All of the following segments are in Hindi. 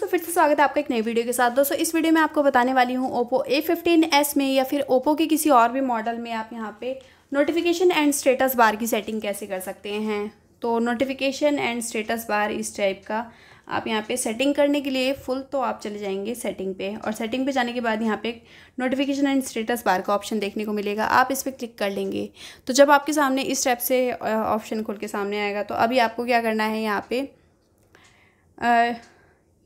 दोस्तों फिर से स्वागत है आपका एक नई वीडियो के साथ दोस्तों इस वीडियो में आपको बताने वाली हूँ ओप्पो ए फिफ्टीन एस में या फिर ओप्पो के किसी और भी मॉडल में आप यहाँ पे नोटिफिकेशन एंड स्टेटस बार की सेटिंग कैसे कर सकते हैं तो नोटिफिकेशन एंड स्टेटस बार इस टाइप का आप यहाँ पे सेटिंग करने के लिए फुल तो आप चले जाएंगे सेटिंग पे और सेटिंग पे जाने के बाद यहाँ पे नोटिफिकेशन एंड स्टेटस बार का ऑप्शन देखने को मिलेगा आप इस पर क्लिक कर लेंगे तो जब आपके सामने इस टाइप से ऑप्शन खुल के सामने आएगा तो अभी आपको क्या करना है यहाँ पर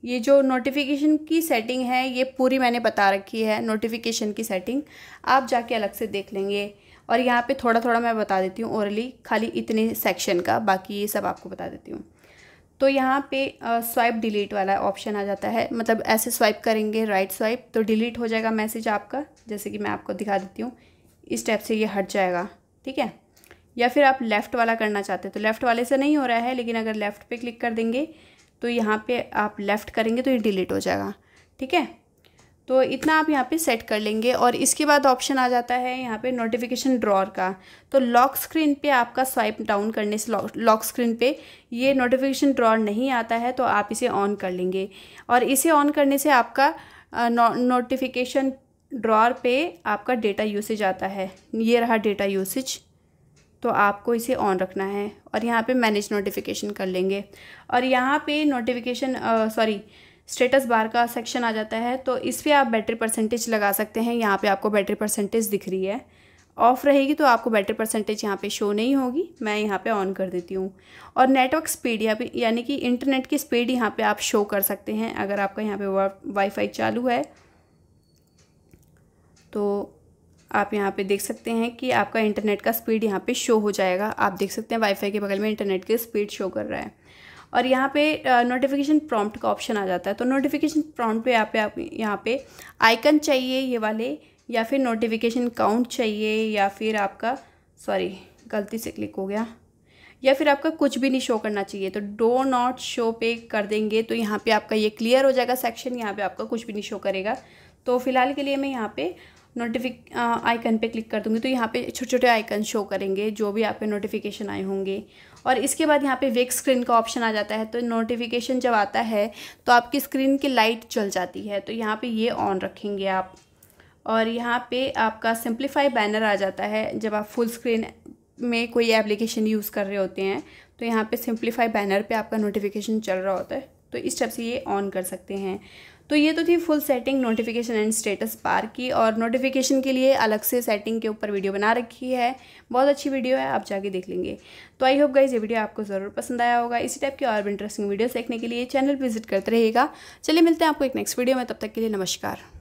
ये जो नोटिफिकेशन की सेटिंग है ये पूरी मैंने बता रखी है नोटिफिकेशन की सेटिंग आप जाके अलग से देख लेंगे और यहाँ पे थोड़ा थोड़ा मैं बता देती हूँ ओरली खाली इतने सेक्शन का बाकी ये सब आपको बता देती हूँ तो यहाँ पे स्वाइप डिलीट वाला ऑप्शन आ जाता है मतलब ऐसे स्वाइप करेंगे राइट स्वाइप तो डिलीट हो जाएगा मैसेज आपका जैसे कि मैं आपको दिखा देती हूँ इस टाइप से ये हट जाएगा ठीक है या फिर आप लेफ़्ट वाला करना चाहते हैं तो लेफ़्ट वाले से नहीं हो रहा है लेकिन अगर लेफ़्ट पे क्लिक कर देंगे तो यहाँ पे आप लेफ़्ट करेंगे तो ये डिलीट हो जाएगा ठीक है तो इतना आप यहाँ पे सेट कर लेंगे और इसके बाद ऑप्शन आ जाता है यहाँ पे नोटिफिकेशन ड्रॉर का तो लॉक स्क्रीन पे आपका स्वाइप डाउन करने से लॉक स्क्रीन पे ये नोटिफिकेशन ड्रॉर नहीं आता है तो आप इसे ऑन कर लेंगे और इसे ऑन करने से आपका नोटिफिकेशन ड्रॉर पे आपका डेटा यूसेज आता है ये रहा डेटा यूसेज तो आपको इसे ऑन रखना है और यहाँ पे मैनेज नोटिफिकेशन कर लेंगे और यहाँ पे नोटिफिकेशन सॉरी स्टेटस बार का सेक्शन आ जाता है तो इस पर आप बैटरी परसेंटेज लगा सकते हैं यहाँ पे आपको बैटरी परसेंटेज दिख रही है ऑफ़ रहेगी तो आपको बैटरी परसेंटेज यहाँ पे शो नहीं होगी मैं यहाँ पे ऑन कर देती हूँ और नेटवर्क स्पीड यहाँ पे यानी कि इंटरनेट की स्पीड यहाँ पे आप शो कर सकते हैं अगर आपका यहाँ पे वाईफाई चालू है तो आप यहाँ पे देख सकते हैं कि आपका इंटरनेट का स्पीड यहाँ पे शो हो जाएगा आप देख सकते हैं वाईफाई के बगल में इंटरनेट की स्पीड शो कर रहा है और यहाँ पे नोटिफिकेशन प्रॉम्प्ट का ऑप्शन आ जाता है तो नोटिफिकेशन प्रॉम्प्ट पे यहाँ पे आप यहाँ पे आइकन चाहिए ये वाले या फिर नोटिफिकेशन काउंट चाहिए या फिर आपका सॉरी गलती से क्लिक हो गया या फिर आपका कुछ भी नहीं शो करना चाहिए तो डो नॉट शो पे कर देंगे तो यहाँ पे आपका ये क्लियर हो जाएगा सेक्शन यहाँ पे आपका कुछ भी नहीं शो करेगा तो फिलहाल के लिए मैं यहाँ पे नोटिफिक आइकन uh, पे क्लिक कर दूँगी तो यहाँ पे छोटे छोटे आइकन शो करेंगे जो भी आपके नोटिफिकेशन आए होंगे और इसके बाद यहाँ पे वेक स्क्रीन का ऑप्शन आ जाता है तो नोटिफिकेशन जब आता है तो आपकी स्क्रीन की लाइट चल जाती है तो यहाँ पे ये ऑन रखेंगे आप और यहाँ पे आपका सिंप्लीफाई बैनर आ जाता है जब आप फुल स्क्रीन में कोई एप्लीकेशन यूज़ कर रहे होते हैं तो यहाँ पर सिम्प्लीफाई बैनर पर आपका नोटिफिकेशन चल रहा होता है तो इस टाइप से ये ऑन कर सकते हैं तो ये तो थी full setting notification and status bar की और नोटिफिकेशन के लिए अलग से सेटिंग के ऊपर वीडियो बना रखी है बहुत अच्छी वीडियो है आप जाके देख लेंगे तो आई होप गाइज ये वीडियो आपको ज़रूर पसंद आया होगा इसी टाइप की और भी इंटरेस्टिंग वीडियोस देखने के लिए चैनल विजिट करते रहेगा चलिए मिलते हैं आपको एक नेक्स्ट वीडियो में तब तक के लिए नमस्कार